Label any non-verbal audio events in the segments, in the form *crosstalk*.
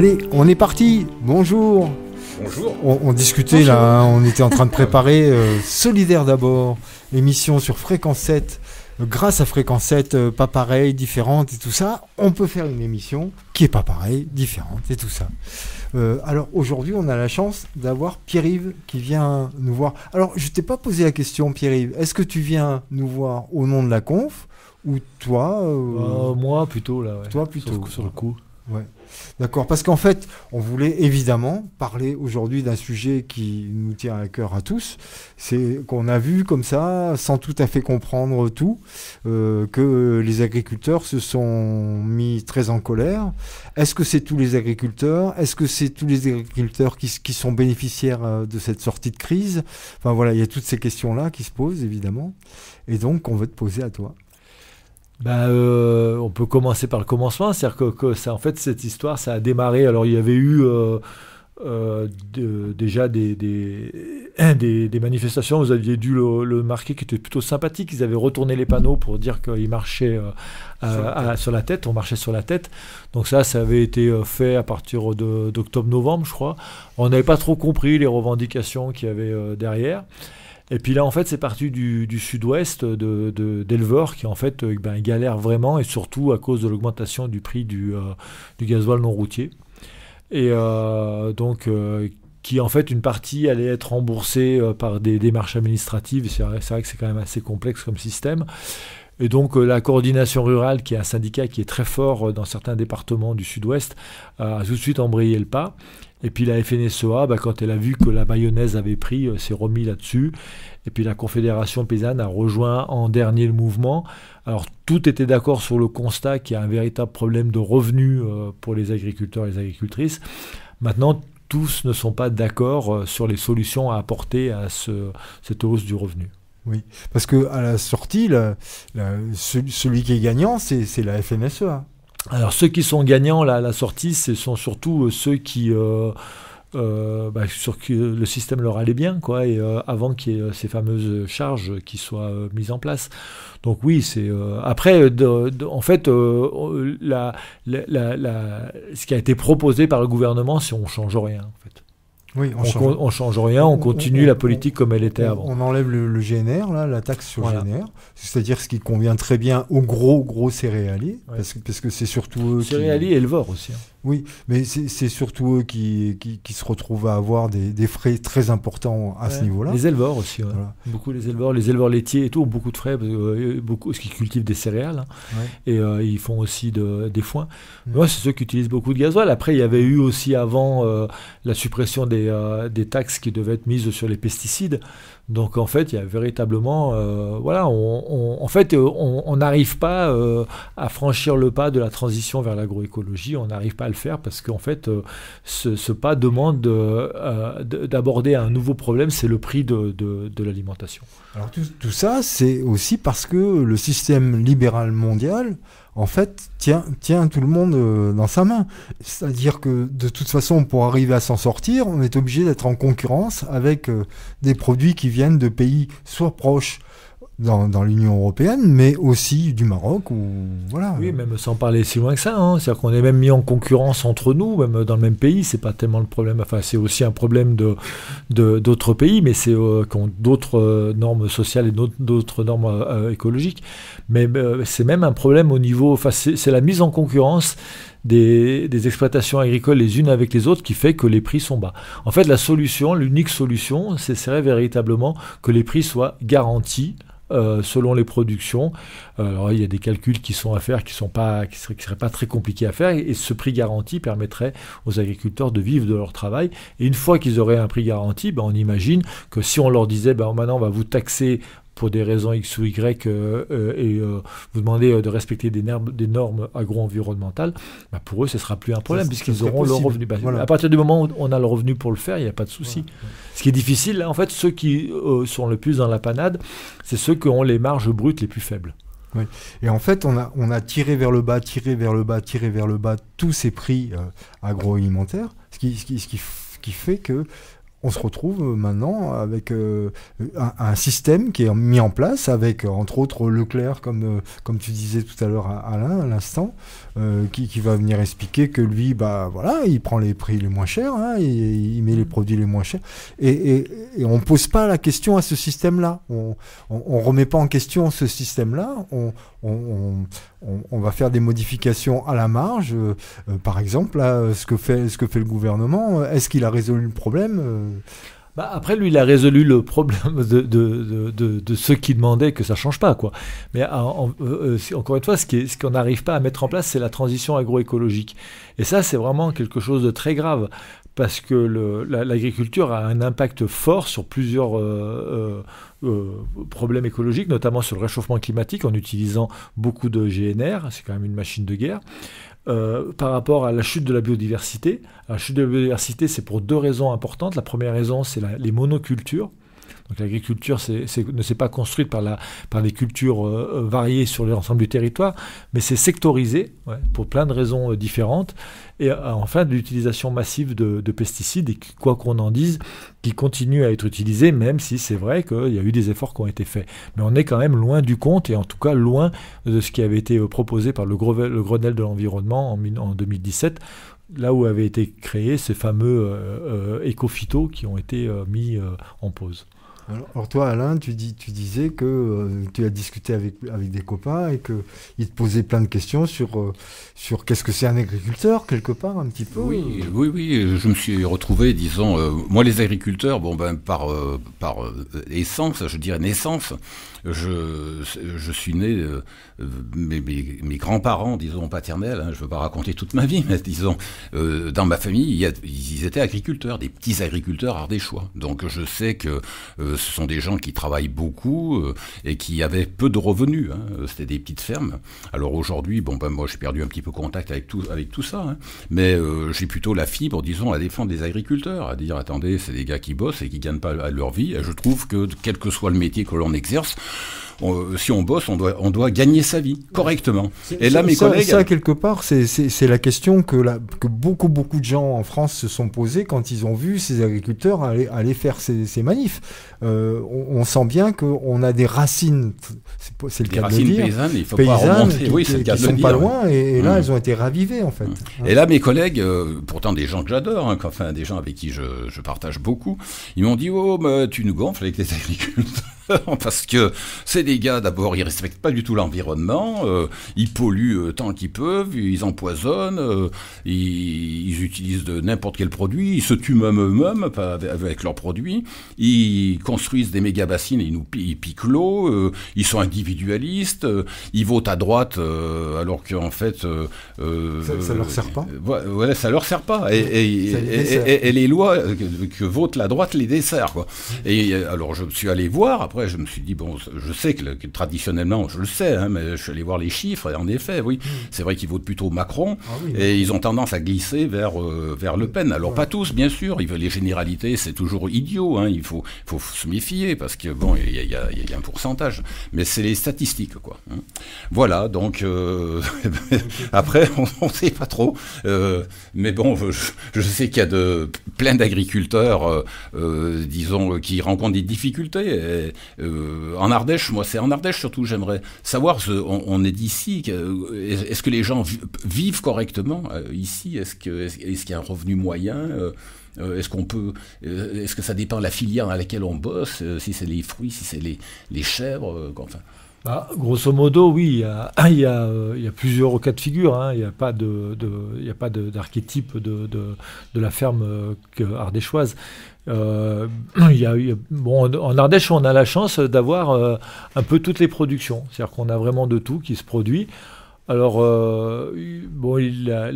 Allez, on est parti. Bonjour. Bonjour. On, discutait là, hein, on était en train de *laughs* préparer euh, Solidaire d'abord, Émission sur Fréquence 7. Grâce à Fréquence 7, euh, pas pareil, différente et tout ça, on peut faire une émission qui est pas pareil, différente et tout ça. Euh, alors aujourd'hui, on a la chance d'avoir Pierre-Yves qui vient nous voir. Alors je t'ai pas posé la question, Pierre-Yves. Est-ce que tu viens nous voir au nom de la conf ou toi Moi plutôt là. Toi plutôt. sur le coup. Ouais. D'accord, parce qu'en fait, on voulait évidemment parler aujourd'hui d'un sujet qui nous tient à cœur à tous, c'est qu'on a vu comme ça, sans tout à fait comprendre tout, euh, que les agriculteurs se sont mis très en colère. Est-ce que c'est tous les agriculteurs Est-ce que c'est tous les agriculteurs qui, qui, sont bénéficiaires euh, de cette sortie de crise Enfin voilà, il y a toutes ces questions-là qui se posent, évidemment, et donc on veut te poser à toi ben, on peut commencer par le commencement, c'est-à-dire que, ça, en fait cette histoire, ça a démarré. Alors il y avait eu euh, euh, déjà *clears throat* des des, manifestations, vous aviez dû le, marquer, qui étaient plutôt sympathiques. Ils avaient retourné les panneaux pour dire qu'ils marchaient sur, la sur, la tête, on marchait sur la tête. Donc ça, ça avait été fait à partir d'octobre-novembre, je crois. On n'avait pas trop compris les revendications qu'il y avait derrière. Et puis là, en fait, c'est parti du, sud-ouest d'éleveurs de, qui, en fait, euh, ben, galèrent vraiment et surtout à cause de l'augmentation du prix du, euh, gasoil non routier. Et euh, donc, qui, en fait, une partie allait être remboursée par des démarches administratives. C'est vrai que c'est quand même assez complexe comme système. Et donc euh, la coordination rurale, qui est un syndicat qui est très fort euh, dans certains départements du sud-ouest, euh, a tout de suite embrayé le pas. Et puis la FNSEA, bah, quand elle a vu que la mayonnaise avait pris, s'est remis là-dessus. Et puis la Confédération paysanne a rejoint en dernier le mouvement. Alors tout était d'accord sur le constat qu'il y a un véritable problème de revenus pour les agriculteurs et les agricultrices. Maintenant, tous ne sont pas d'accord sur les solutions à apporter à cette hausse du revenu. Oui, parce que à la sortie, celui qui est gagnant, c'est la FNSEA. Hein. — Alors ceux qui sont gagnants à la sortie, ce sont surtout euh, ceux qui euh, euh, bah, sur qui le système leur allait bien, quoi, et avant qu'il y ait ces fameuses charges qui soient mises en place. Donc oui, c'est après, en fait, ce qui a été proposé par le gouvernement, si on change rien, en fait. Oui, on, on, change. rien, on continue la politique comme elle était avant. On enlève le, GNR, là, la taxe sur le GNR, c'est-à-dire ce qui convient très bien aux gros, gros céréaliers, parce, que c'est surtout eux Céréaliers le éleveurs aussi. Hein. Oui, mais c'est surtout eux qui, qui, se retrouvent à avoir des, frais très importants à ce niveau-là. Les éleveurs aussi, beaucoup les éleveurs, les éleveurs laitiers et tout ont beaucoup de frais, parce, euh, beaucoup, qu'ils cultivent des céréales hein. et euh, ils font aussi des foins. Mm. Moi, c'est ceux qui utilisent beaucoup de gasoil. Après, il y avait eu aussi avant euh, la suppression des, des taxes qui devaient être mises sur les pesticides. Donc en fait, il y a véritablement, euh, voilà, on, en fait, euh, on n'arrive pas euh, à franchir le pas de la transition vers l'agroécologie. On n'arrive pas à le faire parce qu'en fait, ce, pas demande d'aborder un nouveau problème, c'est le prix de, l'alimentation. Alors tout ça, c'est aussi parce que le système libéral mondial en fait, tient, tient tout le monde euh, dans sa main. C'est-à-dire que de toute façon, pour arriver à s'en sortir, on est obligé d'être en concurrence avec euh, des produits qui viennent de pays soit proches dans, l'Union européenne, mais aussi du Maroc. voilà. Oui, même sans parler si loin que ça. Hein. C'est-à-dire qu'on est même mis en concurrence entre nous, même dans le même pays. C'est pas tellement le problème. Enfin, c'est aussi un problème de d'autres pays, mais c'est euh, qu'on d'autres euh, normes sociales et d'autres normes euh, écologiques. Mais c'est même un problème au niveau. c'est la mise en concurrence. Des, des, exploitations agricoles les unes avec les autres qui fait que les prix sont bas. En fait, la solution, l'unique solution, c'est véritablement que les prix soient garantis euh, selon les productions. Alors, il y a des calculs qui sont à faire, qui ne seraient, pas très compliqués à faire, et, ce prix garanti permettrait aux agriculteurs de vivre de leur travail. Et une fois qu'ils auraient un prix garanti, ben, on imagine que si on leur disait, ben, oh, maintenant on va vous taxer pour des raisons X ou Y euh, euh, et euh, vous demandez de respecter des normes, des normes agro-environnementales, bah, pour eux, ce ne sera plus un problème puisqu'ils auront le revenu. À partir du moment où on a le revenu pour le faire, il n'y a pas de souci. Ce qui est difficile, en fait, ceux qui sont le plus dans la panade, c'est ceux qui ont les marges brutes les plus faibles. Et en fait, on a, on a tiré vers le bas, tiré vers le bas, tiré vers le bas tous ces prix agroalimentaires, ce qui, qui fait que on se retrouve euh, maintenant avec euh, un, système qui est mis en place avec, euh, entre autres, Leclerc, comme, comme tu disais tout à l'heure, Alain, à l'instant, qui, va venir expliquer que lui, bah, voilà, il prend les prix les moins chers, hein, il met les produits les moins chers. Et, on ne pose pas la question à ce système-là. On ne remet pas en question ce système-là. On, on, va faire des modifications à la marge. par exemple, ce, que fait, ce que fait le gouvernement, est-ce qu'il a résolu le problème euh, bah, après, lui, il a résolu le problème de, ceux qui demandaient que ça ne change pas. Quoi. Mais euh, euh, encore une fois, ce qu'on n'arrive pas à mettre en place, c'est la transition agroécologique. Et ça, c'est vraiment quelque chose de très grave parce que l'agriculture a un impact fort sur plusieurs euh, euh, euh, problèmes écologiques, notamment sur le réchauffement climatique, en utilisant beaucoup de GNR, c'est quand même une machine de guerre, par rapport à la chute de la biodiversité. La chute de la biodiversité, c'est pour deux raisons importantes. La première raison, c'est les monocultures. Donc l'agriculture ne s'est pas construite par, la, les cultures euh, euh, variées sur l'ensemble du territoire, mais c'est sectorisé pour plein de raisons euh, différentes. Et enfin, de l'utilisation massive de, pesticides, et quoi qu'on en dise, qui continue à être utilisé, même si c'est vrai qu'il y a eu des efforts qui ont été faits. Mais on est quand même loin du compte, et en tout cas loin de ce qui avait été proposé par le, Grenelle de l'environnement en, 2017, là où avaient été créés ces fameux euh, qui ont été mis en pause. Alors, toi, Alain, tu, dis, tu disais que euh, tu as discuté avec, avec des copains et qu'ils te posaient plein de questions sur, euh, sur qu'est-ce que c'est un agriculteur, quelque part, un petit peu. Oui, oui, oui. Je me suis retrouvé, disons, euh, moi, les agriculteurs, bon, ben, par, par essence, je dirais naissance, je, je suis né, mes, mes, grands-parents, disons, paternels, hein, je ne veux pas raconter toute ma vie, *laughs* mais disons, dans ma famille, ils étaient agriculteurs, des petits agriculteurs ardéchois. Donc, je sais que ce sont des gens qui travaillent beaucoup euh, et qui avaient peu de revenus. Hein. C'était des petites fermes. Alors aujourd'hui, bon ben moi j'ai perdu un petit peu contact avec tout, avec tout ça, hein. mais euh, j'ai plutôt la fibre, disons, à défendre des agriculteurs, à dire attendez, c'est des gars qui bossent et qui gagnent pas leur vie. Et je trouve que quel que soit le métier que l'on exerce, si on bosse, on doit, on doit gagner sa vie correctement. Et là, mes collègues. Ça, quelque part, c'est la question que, que beaucoup, beaucoup de gens en France se sont posés quand ils ont vu ces agriculteurs aller, faire ces, manifs. Euh, on, sent bien qu'on a des racines, c'est le cas racines le dire, paysannes, il faut pas remonter. qui, oui, qui, sont pas loin, et, là, ils mmh. elles ont été ravivées, en fait. Mmh. Et là, mes collègues, euh, pourtant des gens que j'adore, hein, enfin des gens avec qui je, partage beaucoup, ils m'ont dit « Oh, tu nous gonfles avec tes agriculteurs ». *laughs* parce que ces des gars, d'abord, ils respectent pas du tout l'environnement, euh, ils polluent euh, tant qu'ils peuvent, ils empoisonnent, euh, ils, utilisent de n'importe quel produit, ils se tuent même eux-mêmes avec leurs produits, ils construisent des méga bassines, ils nous ils piquent l'eau, ils sont individualistes, ils votent à droite alors qu'en fait... Ça, ne leur sert pas Ouais, ça leur sert pas. Et, les lois que, vote la droite les desserts. Quoi. Et alors je suis allé voir après je me suis dit, bon, je sais que, traditionnellement, je le sais, hein, mais je suis allé voir les chiffres, et en effet, oui, hmm. c'est vrai qu'ils votent plutôt Macron, ah et ils ont tendance à glisser vers, euh, vers Le Pen. Alors, pas tous, bien sûr, ils veulent les généralités, c'est toujours idiot, hein, il faut, faut se méfier, parce que, bon, il y a, un pourcentage, mais c'est les statistiques, quoi. Hein. Voilà, donc, euh, *laughs* après, on ne sait pas trop, euh, mais bon, je, sais qu'il y a de, plein d'agriculteurs, disons, qui rencontrent des difficultés, et, euh, en Ardèche, moi, c'est en Ardèche surtout, j'aimerais savoir, on, est d'ici, euh, est-ce que les gens vivent correctement euh, ici Est-ce qu'il y a un revenu moyen est-ce qu'on peut, est-ce que ça dépend de la filière dans laquelle on bosse, si c'est les fruits, si c'est les, les chèvres, enfin. Bah, grosso modo, oui, *clears throat* euh, il y a, plusieurs cas de figure. Hein. Il n'y a pas de, il a pas d'archétype de, de, la ferme euh, ardéchoise. Euh, *clears throat* il y a, bon, en Ardèche, on a la chance d'avoir un peu toutes les productions. C'est-à-dire qu'on a vraiment de tout qui se produit. Alors, bon, il,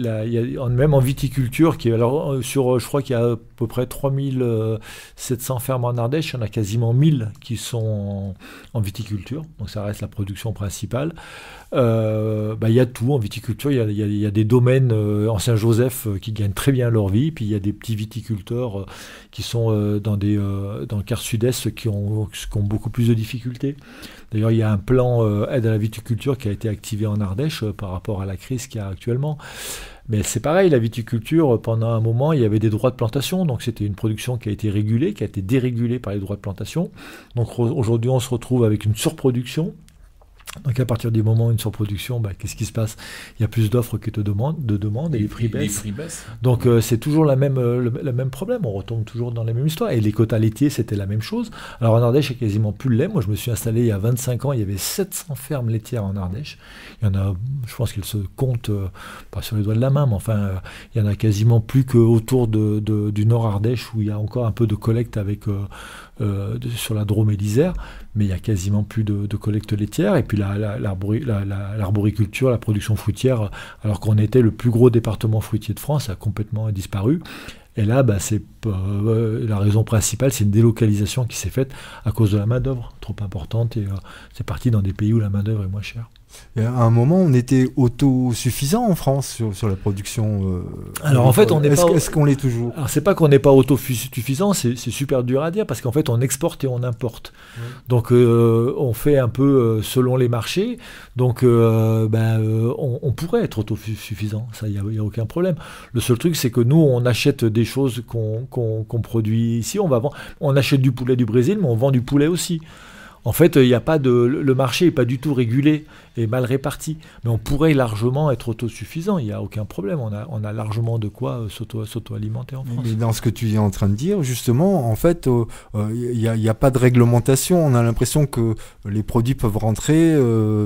même en viticulture, qui, alors, sur, je crois qu'il y a à peu près 3700 fermes en Ardèche, il y en a quasiment 1000 qui sont en, viticulture, donc ça reste la production principale. Euh, bah, il y a tout en viticulture, il y, a, des domaines euh, en Saint-Joseph euh, qui gagnent très bien leur vie, puis il y a des petits viticulteurs qui sont dans, des, dans le quart sud-est qui ont, qui ont beaucoup plus de difficultés. D'ailleurs, il y a un plan aide à la viticulture qui a été activé en Ardèche par rapport à la crise qu'il y a actuellement. Mais c'est pareil, la viticulture, pendant un moment, il y avait des droits de plantation, donc c'était une production qui a été régulée, qui a été dérégulée par les droits de plantation. Donc aujourd'hui, on se retrouve avec une surproduction donc à partir du moment où une surproduction, bah, qu'est-ce qui se passe Il y a plus d'offres que de demandes, de et, les prix baissent. Donc euh, c'est toujours la même, euh, le, même problème, on retombe toujours dans la même histoire. Et les quotas laitiers, c'était la même chose. Alors en Ardèche, il n'y a quasiment plus de lait. Moi, je me suis installé il y a 25 ans, il y avait 700 fermes laitières en Ardèche. Il y en a, je pense qu'elles se comptent, euh, pas sur les doigts de la main, mais enfin, il y en a quasiment plus qu'autour du Nord Ardèche où il y a encore un peu de collecte avec euh, sur la Drôme et l'Isère, mais il n'y a quasiment plus de, collecte laitière. Et puis l'arboriculture, la, production fruitière, alors qu'on était le plus gros département fruitier de France, a complètement disparu. Et là, bah, euh, euh, la raison principale, c'est une délocalisation qui s'est faite à cause de la main d'œuvre trop importante. Et c'est parti dans des pays où la main d'œuvre est moins chère. À un moment, on était autosuffisant en France sur, la production. Euh, Alors en fait, on est Est-ce qu'on l'est toujours Alors c'est pas qu'on n'est pas autosuffisant, c'est super dur à dire parce qu'en fait, on exporte et on importe. Mmh. Donc euh, on fait un peu euh, selon les marchés. Donc ben, on, pourrait être autosuffisant, ça il n'y a, aucun problème. Le seul truc, c'est que nous, on achète des choses qu'on produit ici. On va on achète du poulet du Brésil, mais on vend du poulet aussi. En fait, il a pas le marché n'est pas du tout régulé et mal réparti, mais on pourrait largement être autosuffisant. Il n'y a aucun problème. On a, largement de quoi euh, s'auto-alimenter en France. Mais dans ce que tu es en train de dire, justement, en fait, il euh, n'y euh, a, pas de réglementation. On a l'impression que les produits peuvent rentrer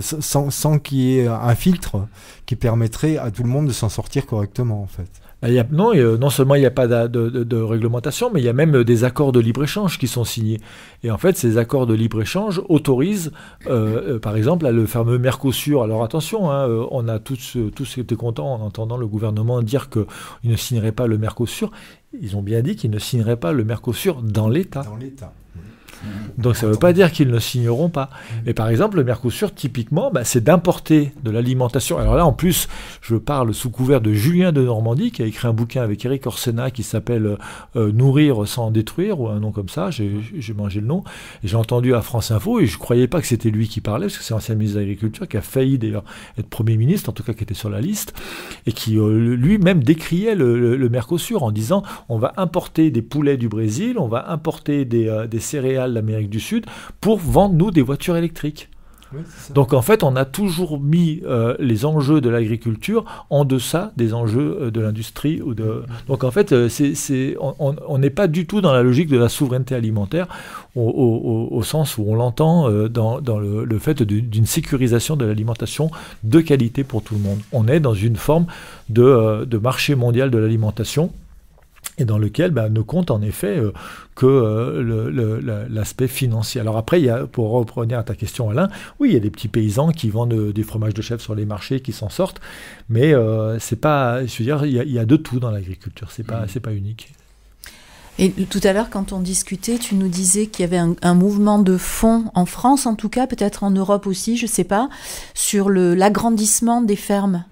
sans, sans qu'il y ait un filtre qui permettrait à tout le monde de s'en sortir correctement, en fait. Ah, non, non seulement il n'y a pas de, réglementation, mais il y a même euh, des accords de libre-échange qui sont signés. Et en fait, ces accords de libre-échange autorisent, euh, euh, par exemple, le fameux Mercosur. Alors attention, hein, on a tous, été contents en entendant le gouvernement dire qu'il ne signerait pas le Mercosur. Ils ont bien dit qu'ils ne signeraient pas le Mercosur dans l'État. Dans l'État. Donc ça ne veut pas dire qu'ils ne signeront pas. Et par exemple, le Mercosur, typiquement, bah, c'est d'importer de l'alimentation. Alors là, en plus, je parle sous couvert de Julien de Normandie, qui a écrit un bouquin avec Eric Orsena qui s'appelle euh, Nourrir sans détruire, ou un nom comme ça, j'ai mangé le nom. J'ai entendu à France Info, et je ne croyais pas que c'était lui qui parlait, parce que c'est l'ancien ministre de l'Agriculture, qui a failli d'ailleurs être Premier ministre, en tout cas qui était sur la liste, et qui euh, lui-même décriait le, Mercosur en disant on va importer des poulets du Brésil, on va importer des euh, céréales l'Amérique du Sud, pour vendre nous des voitures électriques. Donc en fait, on a toujours mis euh, les enjeux de l'agriculture en deçà des enjeux euh, de l'industrie. de... Mm-hmm. Donc en fait, euh, on n'est pas du tout dans la logique de la souveraineté alimentaire au, sens où on l'entend dans, le, fait d'une sécurisation de l'alimentation de qualité pour tout le monde. On est dans une forme de, de marché mondial de l'alimentation et dans lequel bah, ne compte en effet euh, que euh, l'aspect financier. Alors après, il y a, pour reprendre à ta question Alain, oui, il y a des petits paysans qui vendent euh, des fromages de chèvre sur les marchés, qui s'en sortent, mais c'est pas, je dire, il y, a, de tout dans l'agriculture, c'est pas, mmh. c'est pas unique. Et tout à l'heure, quand on discutait, tu nous disais qu'il y avait un, un, mouvement de fond en France, en tout cas, peut-être en Europe aussi, je ne sais pas, sur l'agrandissement des fermes.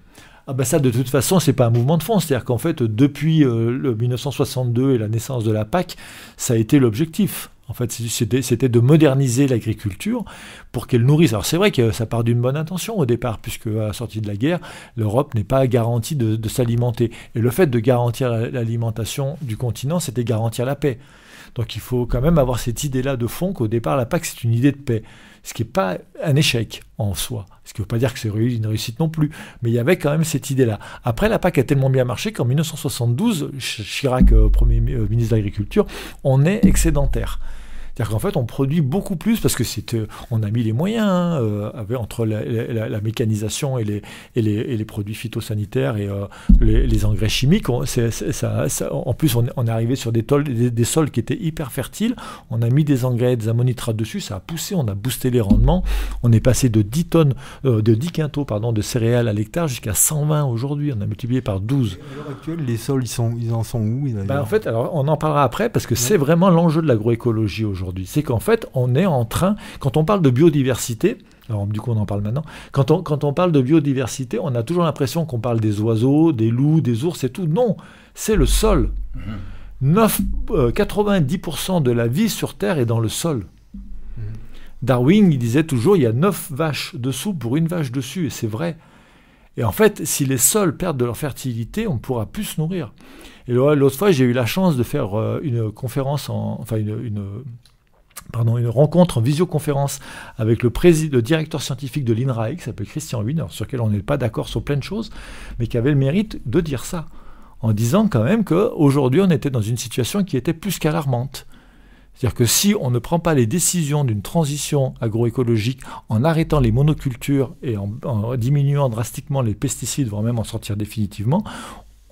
Ah ben ça, de toute façon, c'est pas un mouvement de fond. C'est-à-dire qu'en fait, depuis euh, le 1962 et la naissance de la PAC, ça a été l'objectif. En fait, c'était de moderniser l'agriculture pour qu'elle nourrisse. Alors c'est vrai que ça part d'une bonne intention au départ, puisque à la sortie de la guerre, l'Europe n'est pas garantie de s'alimenter. Et le fait de garantir l'alimentation du continent, c'était garantir la paix. Donc il faut quand même avoir cette idée-là de fond qu'au départ, la PAC, c'est une idée de paix. Ce qui n'est pas un échec en soi. Ce qui ne veut pas dire que c'est une réussite non plus. Mais il y avait quand même cette idée-là. Après, la PAC a tellement bien marché qu'en 1972, Chirac, euh, Premier euh, ministre de l'Agriculture, on est excédentaire. C'est-à-dire qu'en fait, on produit beaucoup plus parce que euh, on a mis les moyens hein, euh, entre la, mécanisation et les, les, produits phytosanitaires et euh, les, engrais chimiques. en plus, on, est arrivé sur des, des, sols qui étaient hyper fertiles. On a mis des engrais, des ammonitrates dessus, ça a poussé, on a boosté les rendements. On est passé de 10 tonnes, de 10 quintaux pardon, de céréales à l'hectare jusqu'à 120 aujourd'hui. On a multiplié par 12. À l'heure actuelle, les sols, ils, sont, ils en sont où En ben, fait, alors on en parlera après parce que c'est vraiment l'enjeu de l'agroécologie aujourd'hui c'est qu'en fait, on est en train, quand on parle de biodiversité, alors du coup on en parle maintenant, quand on, quand on parle de biodiversité, on a toujours l'impression qu'on parle des oiseaux, des loups, des ours et tout. Non, c'est le sol. 9, mhm. 90% euh, de la vie sur Terre est dans le sol. Mhm. Darwin, il disait toujours, il y a 9 vaches dessous pour une vache dessus, et c'est vrai. Et en fait, si les sols perdent de leur fertilité, on ne pourra plus se nourrir. Et l'autre fois, j'ai eu la chance de faire euh, une conférence, en, enfin une, une, une rencontre en visioconférence avec le, le directeur scientifique de l'INRAE, qui s'appelle Christian Wiener, sur lequel on n'est pas d'accord sur plein de choses, mais qui avait le mérite de dire ça, en disant quand même qu'aujourd'hui on était dans une situation qui était plus qu'alarmante. C'est-à-dire que si on ne prend pas les décisions d'une transition agroécologique en arrêtant les monocultures et en, diminuant drastiquement les pesticides, voire même en sortir définitivement,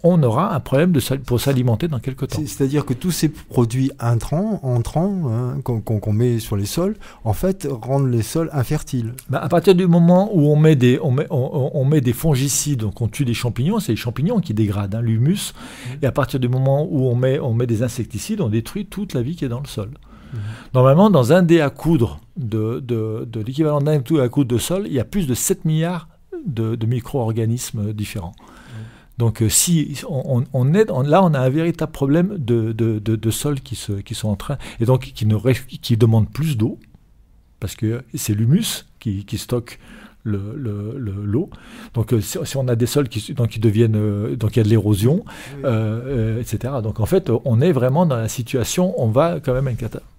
on aura un problème de, pour s'alimenter dans quelques temps. C'est-à-dire que tous ces produits intrants, entrants, hein, qu'on met sur les sols, en fait, rendent les sols infertiles. Bah, à partir du moment où on met des, fongicides, donc on tue des champignons, c'est les champignons qui dégradent hein, l'humus, mmh. et à partir du moment où on met, on met des insecticides, on détruit toute la vie qui est dans le sol. Mmh. Normalement, dans un dé à coudre, de, l'équivalent d'un tout à coudre de sol, il y a plus de 7 milliards de, de micro-organismes différents. Donc euh, si on, on, là, on a un véritable problème de, sols qui, se, qui sont en train, et donc qui, ne, qui demandent plus d'eau, parce que c'est l'humus qui, stocke l'eau. Le, le, donc euh, si, on a des sols qui, donc, qui deviennent... Euh, donc il y a de l'érosion, etc. Donc en fait, on est vraiment dans la situation, on va quand même à une catastrophe.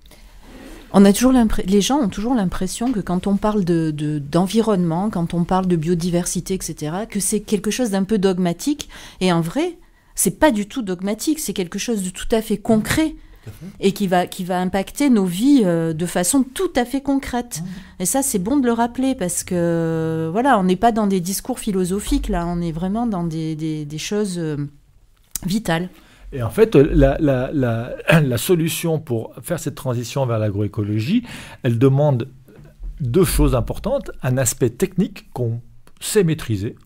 On a toujours les gens ont toujours l'impression que quand on parle d'environnement, de, d'environnement, quand on parle de biodiversité, etc., que c'est quelque chose d'un peu dogmatique. Et en vrai, c'est pas du tout dogmatique, c'est quelque chose de tout à fait concret et qui va, qui va impacter nos vies euh, de façon tout à fait concrète. Ah. Et ça, c'est bon de le rappeler parce que, voilà, on n'est pas dans des discours philosophiques, là, on est vraiment dans des, choses euh, vitales. Et en fait, *clears throat* la, solution pour faire cette transition vers l'agroécologie, elle demande deux choses importantes. Un aspect technique qu'on sait maîtriser.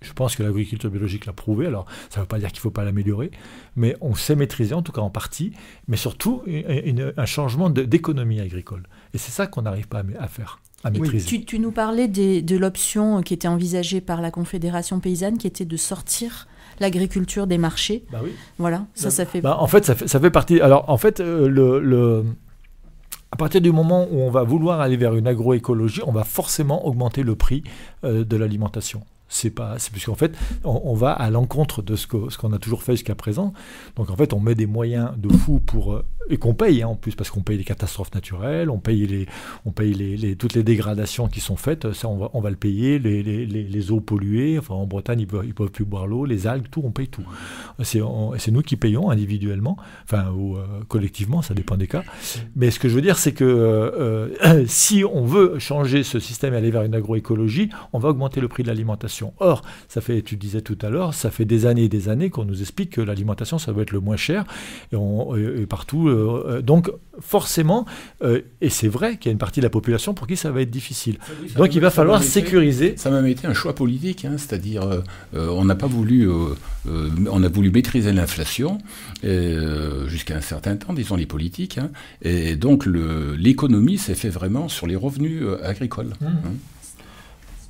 Je pense que l'agriculture biologique l'a prouvé, alors ça ne veut pas dire qu'il ne faut pas l'améliorer, mais on sait maîtriser, en tout cas en partie, mais surtout un changement d'économie agricole. Et c'est ça qu'on n'arrive pas à, faire. À maîtriser. tu, nous parlais de l'option qui était envisagée par la Confédération paysanne, qui était de sortir l'agriculture des marchés. Bah voilà, ça, bah, ça fait... Bah, en fait ça, fait, ça fait partie... Alors, en fait, euh, le... le... À partir du moment où on va vouloir aller vers une agroécologie, on va forcément augmenter le prix euh, de l'alimentation c'est pas c'est parce qu'en fait on, va à l'encontre de ce qu'on ce qu'on a toujours fait jusqu'à présent donc en fait on met des moyens de fou pour euh, et qu'on paye hein, en plus parce qu'on paye les catastrophes naturelles on paye les on paye les, toutes les dégradations qui sont faites ça on va on va le payer les, les, les eaux polluées enfin en Bretagne ils peuvent, ils peuvent plus boire l'eau les algues tout on paye tout c'est c'est nous qui payons individuellement enfin ou euh, collectivement ça dépend des cas mais ce que je veux dire c'est que euh, *coughs* si on veut changer ce système et aller vers une agroécologie on va augmenter le prix de l'alimentation Or, ça fait, tu disais tout à l'heure, ça fait des années et des années qu'on nous explique que l'alimentation, ça doit être le moins cher, et, partout. Euh, euh, donc, forcément, euh, et c'est vrai qu'il y a une partie de la population pour qui ça va être difficile. donc, il va falloir sécuriser. Ça m'a été un choix politique, hein, c'est-à-dire, on n'a pas voulu, on a voulu maîtriser l'inflation jusqu'à un certain temps, disons les politiques, hein, et donc l'économie s'est fait vraiment sur les revenus agricoles. Mmh. Hein.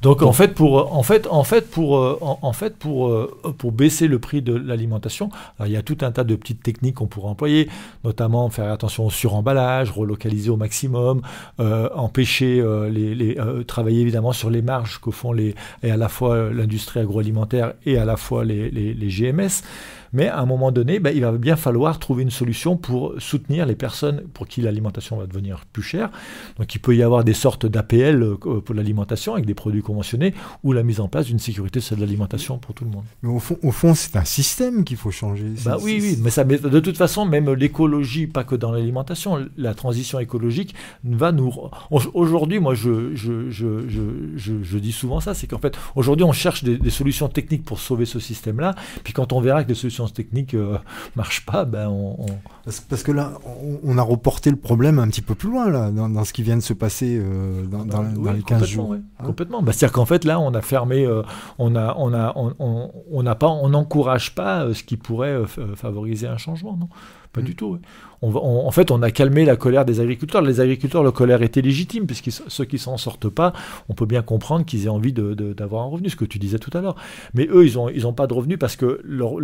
Donc, en fait, pour, en fait, en fait, pour, euh, en, fait pour, euh, pour baisser le prix de l'alimentation, euh, il y a tout un tas de petites techniques qu'on pourrait employer, notamment faire attention au suremballage, relocaliser au maximum, empêcher les, travailler évidemment sur les marges que font les, et à la fois l'industrie agroalimentaire et à la fois les, les, les GMS. Mais à un moment donné, ben, il va bien falloir trouver une solution pour soutenir les personnes pour qui l'alimentation va devenir plus chère. Donc il peut y avoir des sortes d'APL euh, pour l'alimentation avec des produits conventionnés ou la mise en place d'une sécurité de l'alimentation pour tout le monde. Mais au fond, au fond c'est un système qu'il faut changer. Bah oui, oui, mais ça, de toute façon, même l'écologie, pas que dans l'alimentation, la transition écologique va nous. Aujourd'hui, moi, je, je, je, je, dis souvent ça, c'est qu'en fait, aujourd'hui, on cherche des, des solutions techniques pour sauver ce système-là, puis quand on verra que des solutions technique ne euh, *laughs* marche pas, ben on, Parce, que là, on, a reporté le problème un petit peu plus loin, là, dans, ce qui vient de se passer euh, ah bah dans, les 15 jours. Hein complètement. Bah, C'est-à-dire qu'en fait, là, on a fermé, euh, on a, on a, on, on, pas, on n'encourage pas ce qui pourrait favoriser un changement, non pas mm. du tout. en fait, on a calmé la colère des agriculteurs. Les agriculteurs, leur colère était légitime, puisque ceux qui ne s'en sortent pas, on peut bien comprendre qu'ils aient envie d'avoir un revenu, ce que tu disais tout à l'heure. Mais eux, ils n'ont pas de revenu parce que, leur,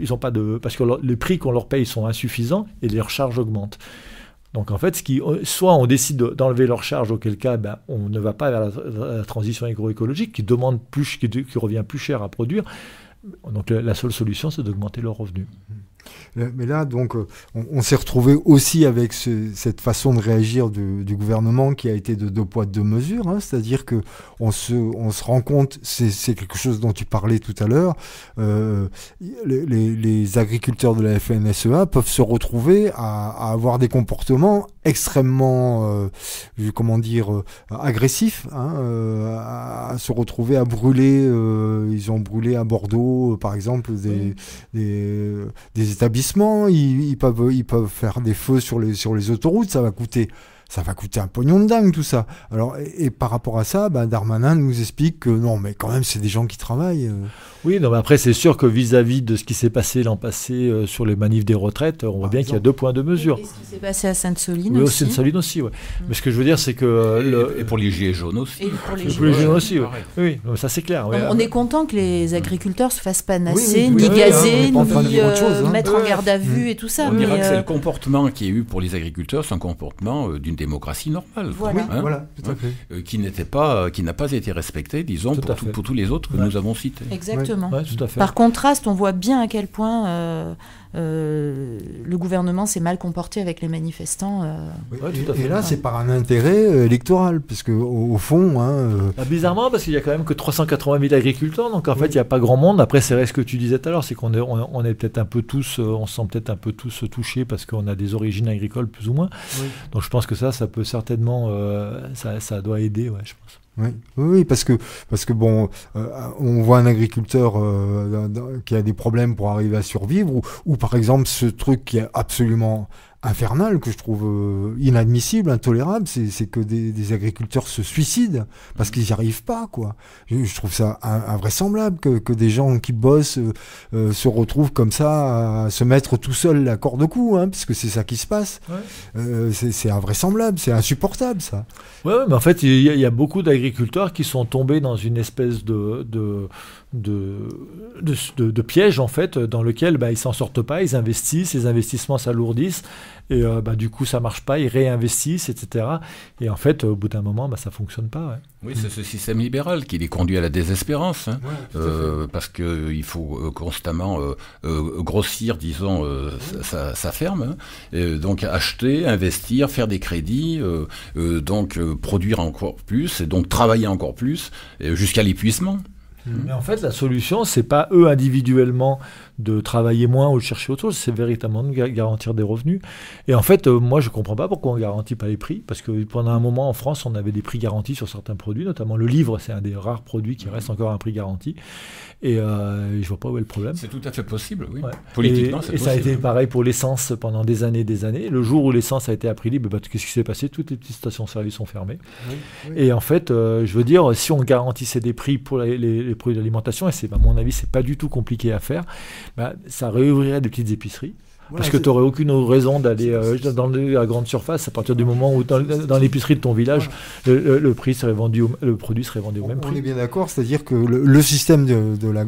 ils ont pas de, parce que les prix qu'on leur paye sont insuffisants et les charges augmentent. Donc en fait, euh, soit on décide d'enlever leurs charges, auquel cas ben, on ne va pas vers la, transition agroécologique qui, demande plus, qui revient plus cher à produire. Donc la seule solution, c'est d'augmenter leurs revenus. Mm. Euh, mais là, donc, euh, on, s'est retrouvé aussi avec cette façon de réagir du, gouvernement qui a été de deux poids, deux mesures. Hein. C'est-à-dire que on se, on se rend compte, c'est quelque chose dont tu parlais tout à l'heure, euh, les, agriculteurs de la FNSEA peuvent se retrouver à, avoir des comportements extrêmement, comment dire, agressifs, hein, à, se retrouver à brûler. ils ont brûlé à Bordeaux, par exemple, des, des établissements, ils, peuvent, ils peuvent faire des feux sur sur les autoroutes, ça va coûter ça va coûter un pognon de dingue tout ça. Alors et, par rapport à ça, bah, Darmanin nous explique que non, mais quand même c'est des gens qui travaillent. Euh. Oui, non, mais après c'est sûr que vis-à-vis de ce qui s'est passé l'an passé euh, sur les manifs des retraites, on voit bien qu'il y a deux points de mesure. Et, ce qui s'est passé à Sainte-Soline oui, aussi. Sainte-Soline aussi, ouais. Mm. Mais ce que je veux dire, c'est que euh, le... et, pour les gilets jaunes aussi. Et pour les, gilets, jaunes aussi, ouais. oui. ça c'est clair. On, est content que les agriculteurs se fassent pas oui, ni gazer, hein, ni hein. mettre en garde à vue mm. et tout ça. On dira que c'est le comportement qui est eu pour les agriculteurs, c'est un comportement d'une démocratie normale, voilà hein hein euh, qui n'était pas, euh, qui n'a pas été respectée, disons, pour, tous les autres que nous avons cités. Exactement. tout à fait. Par contraste, on voit bien à quel point euh, euh, le gouvernement s'est mal comporté avec les manifestants. Euh. et, là, c'est par un intérêt euh, électoral, parce au, au fond. Hein, bah, bizarrement, parce qu'il n'y a quand même que 380 000 agriculteurs, donc en fait, il n'y a pas grand monde. Après, c'est vrai ce que tu disais tout à l'heure, c'est qu'on est, on, est peut-être un peu tous, on se sent peut-être un peu tous touchés parce qu'on a des origines agricoles plus ou moins. Donc je pense que ça, ça peut certainement, ça, ça doit aider, ouais, je pense. Oui, oui, parce que parce que bon, euh, on voit un agriculteur euh, qui a des problèmes pour arriver à survivre, ou, ou par exemple ce truc qui est absolument infernal que je trouve euh, inadmissible, intolérable, c'est que des, agriculteurs se suicident parce mm. qu'ils n'y arrivent pas, quoi. Je, trouve ça invraisemblable que, des gens qui bossent euh, euh, se retrouvent comme ça à se mettre tout seul la corde au cou, hein, parce que c'est ça qui se passe. c'est invraisemblable, c'est insupportable, ça. Ouais, mais en fait, il y, a beaucoup d'agriculteurs qui sont tombés dans une espèce de de, pièges en fait dans lequel bah, ils s'en sortent pas, ils investissent, les investissements s'alourdissent et euh, bah, du coup ça marche pas, ils réinvestissent, etc. Et en fait au bout d'un moment bah, ça fonctionne pas. Oui, c'est ce système libéral qui les conduit à la désespérance, hein. euh, parce qu'il euh, faut constamment grossir, disons, sa, ferme, hein. donc acheter, investir, faire des crédits, donc produire encore plus, et donc travailler encore plus, jusqu'à l'épuisement. Mhm. Mais en fait, la solution, c'est pas eux individuellement de travailler moins ou de chercher autre chose, c'est véritablement de garantir des revenus. Et en fait, euh, moi, je ne comprends pas pourquoi on ne garantit pas les prix, parce que pendant un moment, en France, on avait des prix garantis sur certains produits, notamment le livre, c'est un des rares produits qui mmh. reste encore un prix garanti. Et euh, je vois pas où est le problème. C'est tout à fait possible, oui. Politiquement, c'est possible. Et ça a été pareil pour l'essence pendant des années et des années. Le jour où l'essence a été à prix libre, ben, qu'est-ce qui s'est passé Toutes les petites stations-service sont fermées. Et en fait, euh, je veux dire, si on garantissait des prix pour les, produits d'alimentation, et c'est, à mon avis, c'est pas du tout compliqué à faire, bah, ça réouvrirait des petites épiceries parce que tu n'aurais aucune raison d'aller euh, dans la grande surface à partir du moment où dans, l'épicerie de ton village, le, prix serait vendu, le produit serait vendu au même prix. On est bien d'accord, c'est-à-dire que le, système de, la,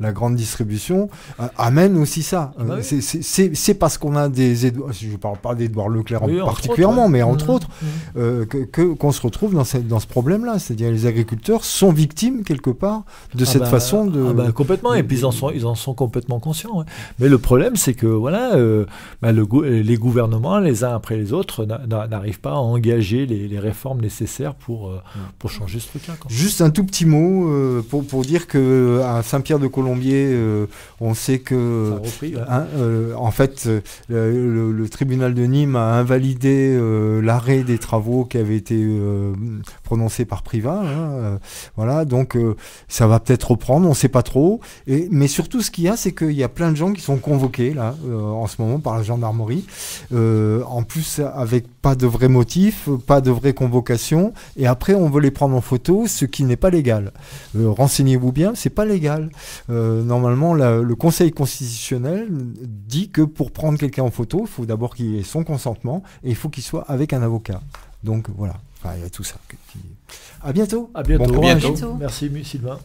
la, grande distribution euh, amène aussi ça. Ah bah euh, c'est parce qu'on a des... Je ne parle pas d'Edouard Leclerc en particulièrement, mais entre mmh. autres, mmh. qu'on se retrouve dans, dans ce problème-là. C'est-à-dire les agriculteurs sont victimes quelque part de ah cette bah, façon de... Ah bah, complètement, et puis ils en sont, ils en sont complètement conscients. Mais le problème problème, c'est que voilà, euh, bah, les gouvernements, les uns après les autres, n'arrivent pas à engager les, réformes nécessaires pour, euh, mm. pour changer ce truc-là. Juste un tout petit mot euh, pour, pour, dire que euh, à Saint-Pierre-de-Colombier, on sait que hein, en fait le, tribunal de Nîmes a invalidé l'arrêt des travaux qui avait été prononcé par Priva. Hein, voilà, donc ça va peut-être reprendre, on sait pas trop. Et, mais surtout, ce qu'il y a, c'est qu'il y a plein de gens qui sont convaincus là euh, en ce moment par la gendarmerie. Euh, en plus, avec pas de vrai motif, pas de vraie convocation, et après on veut les prendre en photo, ce qui n'est pas légal. Euh, renseignez-vous bien, c'est pas légal. normalement, le Conseil constitutionnel dit que pour prendre quelqu'un en photo, il faut d'abord qu'il ait son consentement et il faut qu'il soit avec un avocat. Donc voilà, il y a tout ça. À bientôt. À bientôt. bientôt. Merci, Sylvain.